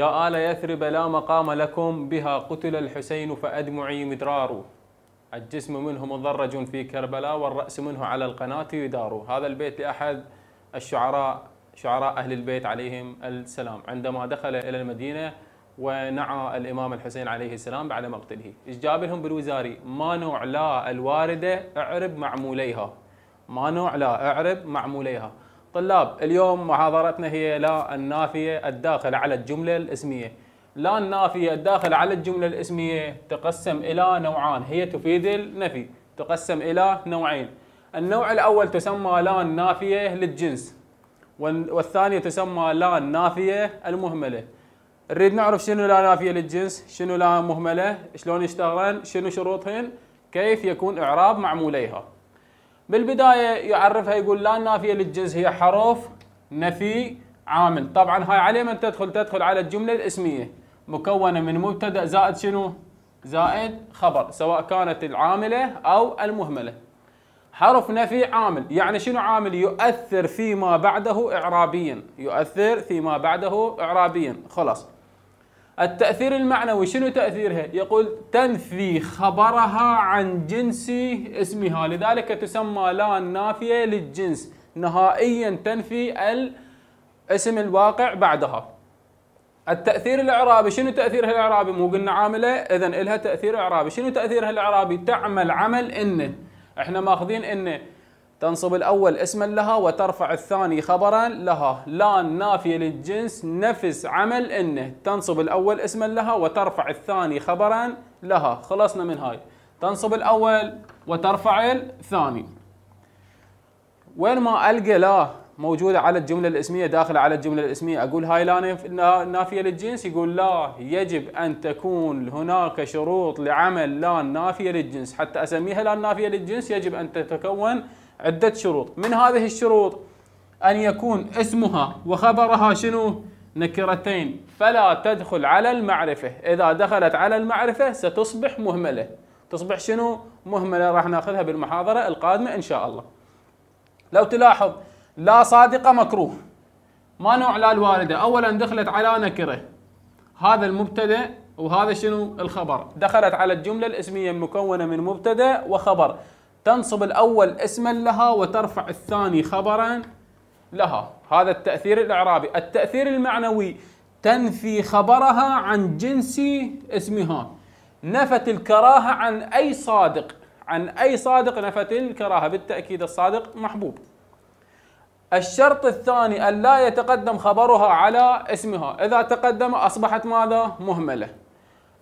يا آل يثرب لا مقام لكم بها قتل الحسين فأدمعي مدرار الجسم منه مضرج في كربلاء والرأس منه على القناة يدار هذا البيت لأحد الشعراء شعراء أهل البيت عليهم السلام عندما دخل إلى المدينة ونعى الإمام الحسين عليه السلام بعد مقتله إيش جاب لهم بالوزاري ما نوع لا الواردة اعرب معموليها ما نوع لا اعرب معموليها طلاب اليوم محاضرتنا هي لا النافية الداخلة على الجملة الاسمية لا النافية الداخلة على الجملة الاسمية تقسم إلى نوعان هي تفيد النفي تقسم إلى نوعين النوع الأول تسمى لا النافية للجنس والثانية تسمى لا النافية المهملة نريد نعرف شنو لا نافية للجنس شنو لا مهملة شلون يشتغلن شنو شروطهن كيف يكون إعراب معموليها بالبدايه يعرفها يقول لا النافيه للجنس هي حرف نفي عامل طبعا هاي عليه من تدخل تدخل على الجمله الاسميه مكونه من مبتدا زائد شنو زائد خبر سواء كانت العامله او المهمله حرف نفي عامل يعني شنو عامل يؤثر فيما بعده اعرابيا يؤثر فيما بعده اعرابيا خلاص التأثير المعنوي شنو تأثيرها؟ يقول تنفي خبرها عن جنس اسمها لذلك تسمى لا النافية للجنس نهائيا تنفي الاسم الواقع بعدها التأثير الإعرابي شنو تأثيرها الإعرابي؟ مو قلنا عاملة إذا إلها تأثير إعرابي شنو تأثيرها الإعرابي؟ تعمل عمل إن احنا ماخذين إن تنصب الأول اسما لها وترفع الثاني خبرا لها لان نافية للجنس نفس عمل إنه تنصب الأول اسما لها وترفع الثاني خبرا لها خلصنا من هاي تنصب الأول وترفع الثاني وين ما ألقى لا موجودة على الجملة الاسمية داخلة على الجملة الاسمية أقول هاي لا نافية للجنس يقول لا يجب أن تكون هناك شروط لعمل لا نافية للجنس حتى أسميها لا نافية للجنس يجب أن تتكون عدة شروط من هذه الشروط أن يكون اسمها وخبرها شنو نكرتين فلا تدخل على المعرفة إذا دخلت على المعرفة ستصبح مهملة تصبح شنو مهملة راح ناخذها بالمحاضرة القادمة إن شاء الله لو تلاحظ لا صادقة مكروه ما نوع لا الواردة أولا دخلت على نكرة هذا المبتدأ وهذا شنو الخبر دخلت على الجملة الاسمية المكونة من مبتدأ وخبر تنصب الأول اسما لها وترفع الثاني خبرا لها هذا التأثير الإعرابي التأثير المعنوي تنفي خبرها عن جنس اسمها نفت الكراهة عن أي صادق عن أي صادق نفت الكراهة بالتأكيد الصادق محبوب الشرط الثاني ألا يتقدم خبرها على اسمها إذا تقدم أصبحت ماذا مهملة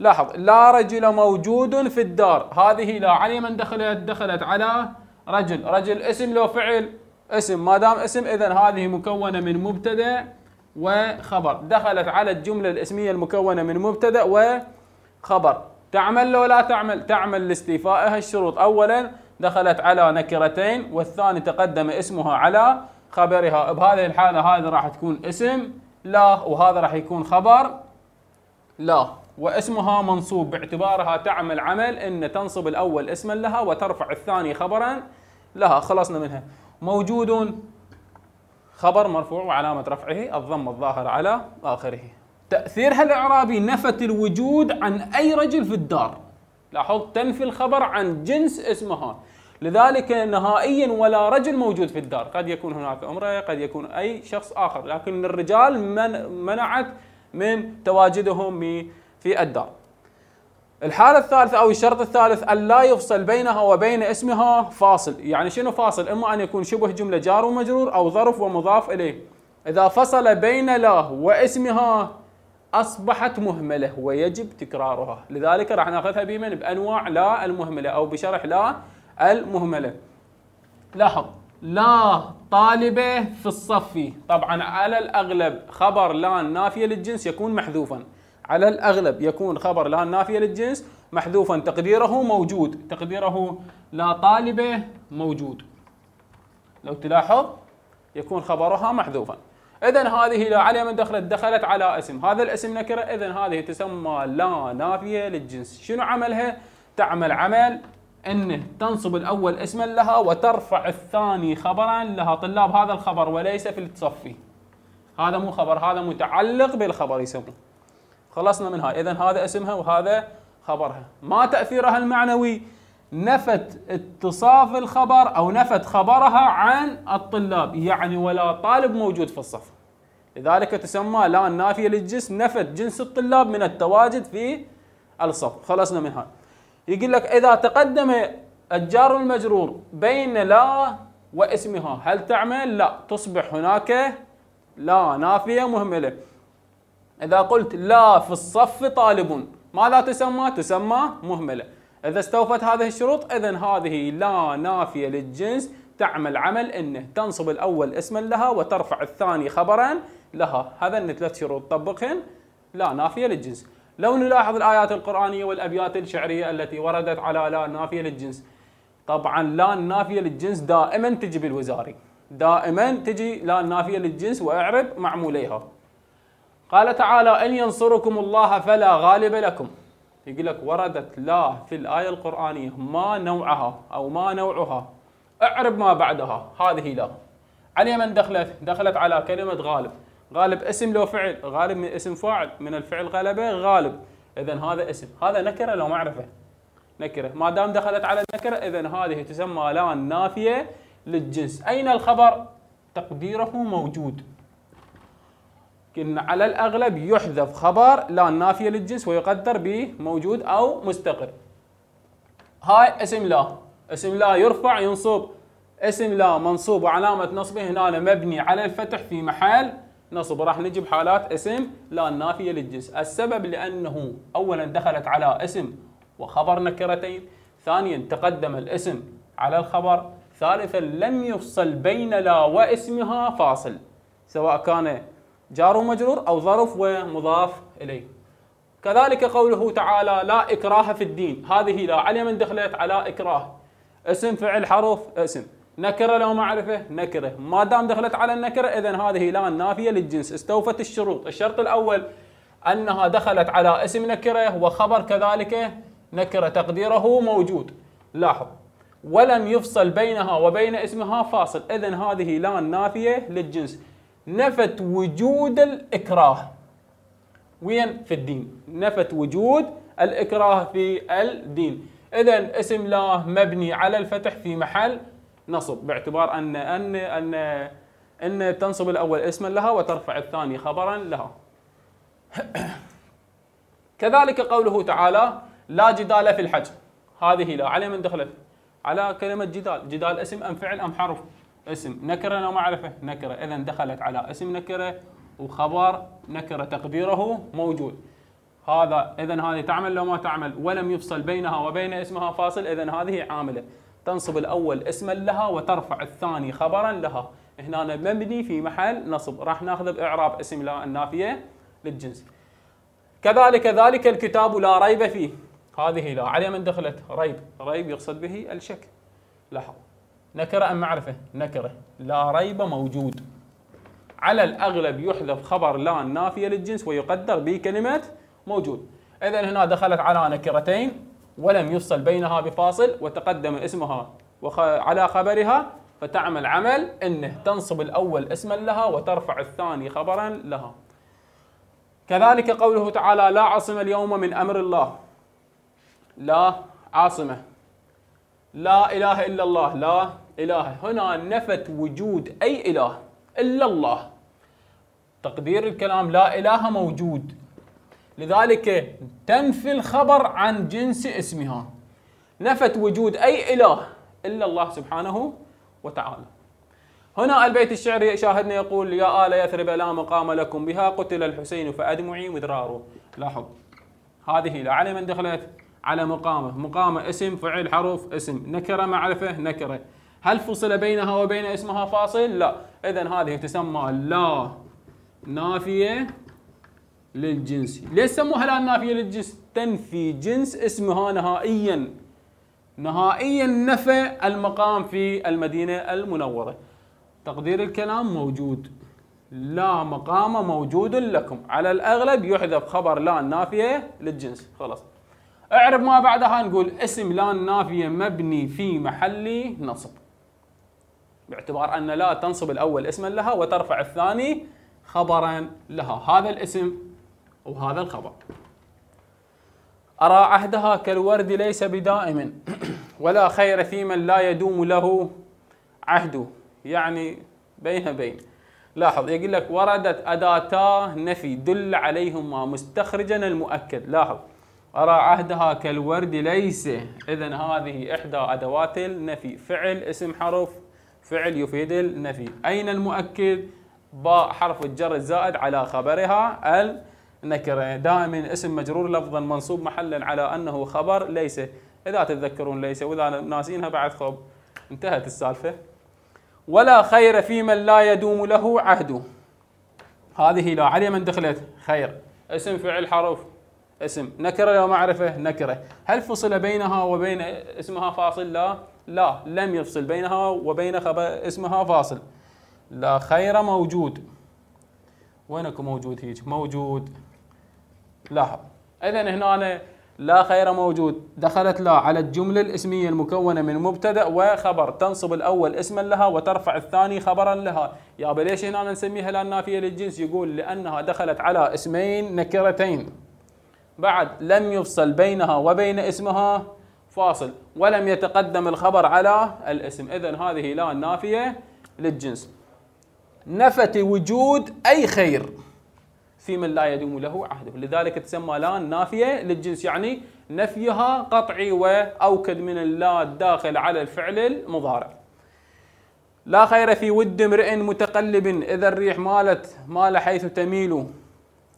لاحظ لا رجل موجود في الدار هذه لا علي من دخلت دخلت على رجل رجل اسم لو فعل اسم ما دام اسم اذا هذه مكونه من مبتدا وخبر دخلت على الجمله الاسميه المكونه من مبتدا وخبر تعمل لو لا تعمل تعمل لاستيفائها الشروط اولا دخلت على نكرتين والثاني تقدم اسمها على خبرها بهذه الحاله هذه راح تكون اسم لا وهذا راح يكون خبر لا واسمها منصوب باعتبارها تعمل عمل ان تنصب الاول اسما لها وترفع الثاني خبرا لها خلصنا منها موجود خبر مرفوع وعلامة رفعه الضم الظاهر على آخره تأثيرها الإعرابي نفت الوجود عن أي رجل في الدار لاحظ تنفي الخبر عن جنس اسمها لذلك نهائيا ولا رجل موجود في الدار قد يكون هناك امرأة قد يكون أي شخص آخر لكن الرجال من منعت من تواجدهم في الدار الحالة الثالثة أو الشرط الثالث أن لا يفصل بينها وبين اسمها فاصل يعني شنو فاصل إما أن يكون شبه جملة جار ومجرور أو ظرف ومضاف إليه إذا فصل بين لا واسمها أصبحت مهملة ويجب تكرارها لذلك راح ناخذها بمن بأنواع لا المهملة أو بشرح لا المهملة لاحظ لا طالبة في الصف طبعا على الأغلب خبر لا نافية للجنس يكون محذوفا على الأغلب يكون خبر لا النافية للجنس محذوفا تقديره موجود تقديره لا طالبة موجود لو تلاحظ يكون خبرها محذوفا إذا هذه لا علي من دخلت دخلت على اسم هذا الاسم نكرة إذا هذه تسمى لا نافية للجنس شنو عملها؟ تعمل عمل ان تنصب الأول اسما لها وترفع الثاني خبرا لها طلاب هذا الخبر وليس في التصفي هذا مو خبر هذا متعلق بالخبر يسموه خلصنا منها إذا هذا اسمها وهذا خبرها ما تأثيرها المعنوي نفت اتصاف الخبر أو نفت خبرها عن الطلاب يعني ولا طالب موجود في الصف لذلك تسمى لا النافية للجنس نفت جنس الطلاب من التواجد في الصف خلصنا منها يقول لك إذا تقدم الجار المجرور بين لا واسمها هل تعمل؟ لا تصبح هناك لا نافية مهملة إذا قلت لا في الصف طالب ماذا تسمى؟ تسمى مهملة إذا استوفت هذه الشروط إذا هذه لا نافية للجنس تعمل عمل أنه تنصب الأول اسما لها وترفع الثاني خبرا لها هذا ثلاث شروط طبقهن لا نافية للجنس لو نلاحظ الآيات القرآنية والأبيات الشعرية التي وردت على لا نافية للجنس طبعا لا نافية للجنس دائما تجي بالوزاري دائما تجي لا نافية للجنس واعرب معموليها قال تعالى إن ينصركم الله فلا غالب لكم يقول لك وردت لا في الآية القرآنية ما نوعها أو ما نوعها اعرب ما بعدها هذه لا على من دخلت دخلت على كلمة غالب غالب اسم لو فعل غالب من اسم فاعل من الفعل غلبة غالب إذا هذا اسم هذا نكرة لو معرفة نكرة ما دام دخلت على النكرة إذا هذه تسمى لا نافية للجنس أين الخبر تقديره موجود لكن على الأغلب يحذف خبر لا نافية للجنس ويقدر بموجود أو مستقر هاي اسم لا اسم لا يرفع ينصب اسم لا منصوب وعلامة نصبه هنا مبني على الفتح في محل نصب راح نجي بحالات اسم لا نافية للجنس السبب لأنه أولا دخلت على اسم وخبر نكرتين ثانيا تقدم الاسم على الخبر ثالثا لم يفصل بين لا واسمها فاصل سواء كان جار ومجرور أو ظرف ومضاف إليه كذلك قوله تعالى لا إكراه في الدين هذه لا على من دخلت على إكراه اسم فعل حرف اسم نكرة لو معرفة نكرة ما دام دخلت على النكرة إذا هذه لا نافية للجنس استوفت الشروط الشرط الأول أنها دخلت على اسم نكرة وخبر كذلك نكرة تقديره موجود لاحظ ولم يفصل بينها وبين اسمها فاصل إذا هذه لا نافية للجنس نفت وجود الإكراه وين في الدين نفت وجود الإكراه في الدين إذا اسم الله مبني على الفتح في محل نصب باعتبار أن أن أن أن تنصب الأول اسما لها وترفع الثاني خبرا لها كذلك قوله تعالى لا جدال في الحج هذه لا على من دخلت على كلمة جدال جدال اسم أم فعل أم حرف اسم نكره لو ما عرفه نكره اذا دخلت على اسم نكره وخبر نكره تقديره موجود هذا اذا هذه تعمل لو ما تعمل ولم يفصل بينها وبين اسمها فاصل اذا هذه عامله تنصب الاول اسما لها وترفع الثاني خبرا لها هنا مبني في محل نصب راح ناخذ باعراب اسم لا النافيه للجنس كذلك ذلك الكتاب لا ريب فيه هذه لا عليه من دخلت ريب ريب يقصد به الشك لاحظ نكرة أم معرفة؟ نكرة لا ريب موجود على الأغلب يحذف خبر لا النافية للجنس ويقدر بكلمة موجود إذا هنا دخلت على نكرتين ولم يفصل بينها بفاصل وتقدم اسمها وخ... على خبرها فتعمل عمل انه تنصب الاول اسما لها وترفع الثاني خبرا لها. كذلك قوله تعالى لا عاصم اليوم من امر الله. لا عاصمه. لا اله الا الله، لا إله هنا نفت وجود أي إله إلا الله تقدير الكلام لا إله موجود لذلك تنفي الخبر عن جنس اسمها نفت وجود أي إله إلا الله سبحانه وتعالى هنا البيت الشعري شاهدنا يقول يا آل يثرب لا مقام لكم بها قتل الحسين فأدمعي مدراره لاحظ هذه لا من دخلت على مقامه مقامه اسم فعل حروف اسم نكرة معرفة نكرة هل فصل بينها وبين اسمها فاصل؟ لا إذا هذه تسمى لا نافية للجنس ليش سموها لا نافية للجنس؟ تنفي جنس اسمها نهائيا نهائيا نفى المقام في المدينة المنورة تقدير الكلام موجود لا مقام موجود لكم على الأغلب يحذف خبر لا نافيه للجنس خلاص اعرب ما بعدها نقول اسم لا نافيه مبني في محل نصب باعتبار أن لا تنصب الأول اسما لها وترفع الثاني خبرا لها هذا الاسم وهذا الخبر أرى عهدها كالورد ليس بدائم ولا خير في من لا يدوم له عهده يعني بين بين لاحظ يقول لك وردت أداتا نفي دل عليهما مستخرجا المؤكد لاحظ أرى عهدها كالورد ليس إذا هذه إحدى أدوات النفي فعل اسم حرف فعل يفيد النفي أين المؤكد باء حرف الجر الزائد على خبرها النكرة دائما اسم مجرور لفظا منصوب محلا على أنه خبر ليس إذا تتذكرون ليس وإذا ناسينها بعد خب انتهت السالفة ولا خير في من لا يدوم له عهده هذه لا علي من دخلت خير اسم فعل حرف اسم نكرة لو معرفة نكرة هل فصل بينها وبين اسمها فاصل لا لا لم يفصل بينها وبين خبر اسمها فاصل لا خير موجود وينك موجود هيك موجود لاحظ اذا هنا أنا لا خير موجود دخلت لا على الجملة الاسمية المكونة من مبتدأ وخبر تنصب الأول اسما لها وترفع الثاني خبرا لها يا ليش هنا نسميها لا نافية للجنس يقول لأنها دخلت على اسمين نكرتين بعد لم يفصل بينها وبين اسمها فاصل ولم يتقدم الخبر على الاسم إذا هذه لا نافية للجنس نفت وجود أي خير في من لا يدوم له عهده لذلك تسمى لا نافية للجنس يعني نفيها قطعي وأوكد من اللا الداخل على الفعل المضارع لا خير في ود امرئ متقلب إذا الريح مالت مال حيث تميل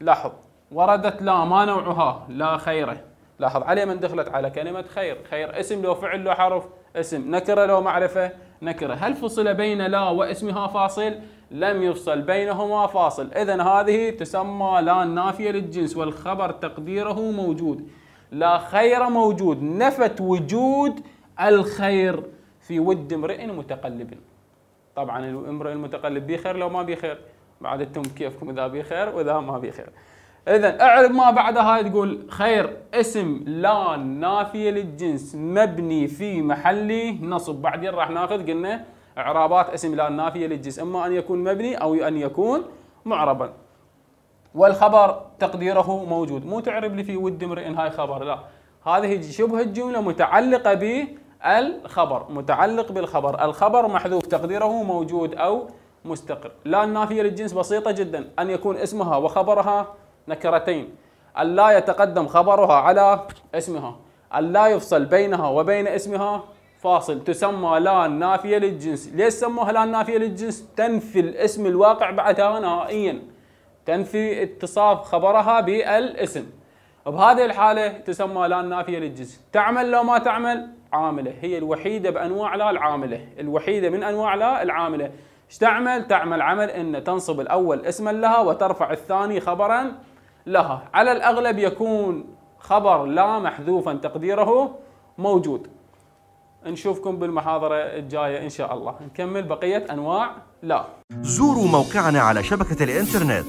لاحظ وردت لا ما نوعها لا خيره لاحظ عليه من دخلت على كلمة خير خير اسم لو فعل لو حرف اسم نكرة لو معرفة نكرة هل فصل بين لا واسمها فاصل لم يفصل بينهما فاصل إذا هذه تسمى لا النافية للجنس والخبر تقديره موجود لا خير موجود نفت وجود الخير في ود امرئ متقلب طبعا الامرئ المتقلب بخير لو ما بخير بعد انتم كيفكم اذا بخير واذا ما بخير اذا اعرب ما بعدها تقول خير اسم لا نافيه للجنس مبني في محل نصب بعدين راح ناخذ قلنا اعرابات اسم لا نافيه للجنس اما ان يكون مبني او ان يكون معربا والخبر تقديره موجود مو تعرب لي في ود امرئ هاي خبر لا هذه شبه الجمله متعلقه بالخبر متعلق بالخبر الخبر محذوف تقديره موجود او مستقر لا النافيه للجنس بسيطه جدا ان يكون اسمها وخبرها نكرتين ألا يتقدم خبرها على اسمها ألا يفصل بينها وبين اسمها فاصل تسمى لا النافية للجنس ليش سموها لا النافية للجنس تنفي الاسم الواقع بعدها نهائيا تنفي اتصاف خبرها بالاسم بهذه الحالة تسمى لا النافية للجنس تعمل لو ما تعمل عاملة هي الوحيدة بأنواع لا العاملة الوحيدة من أنواع لا العاملة ايش تعمل؟ تعمل عمل ان تنصب الاول اسما لها وترفع الثاني خبرا لها على الأغلب يكون خبر لا محذوفا تقديره موجود نشوفكم بالمحاضرة الجاية إن شاء الله نكمل بقية أنواع لا زوروا موقعنا على شبكة الإنترنت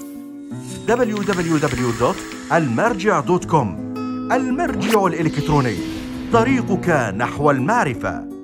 www.almarja.com المرجع الإلكتروني طريقك نحو المعرفة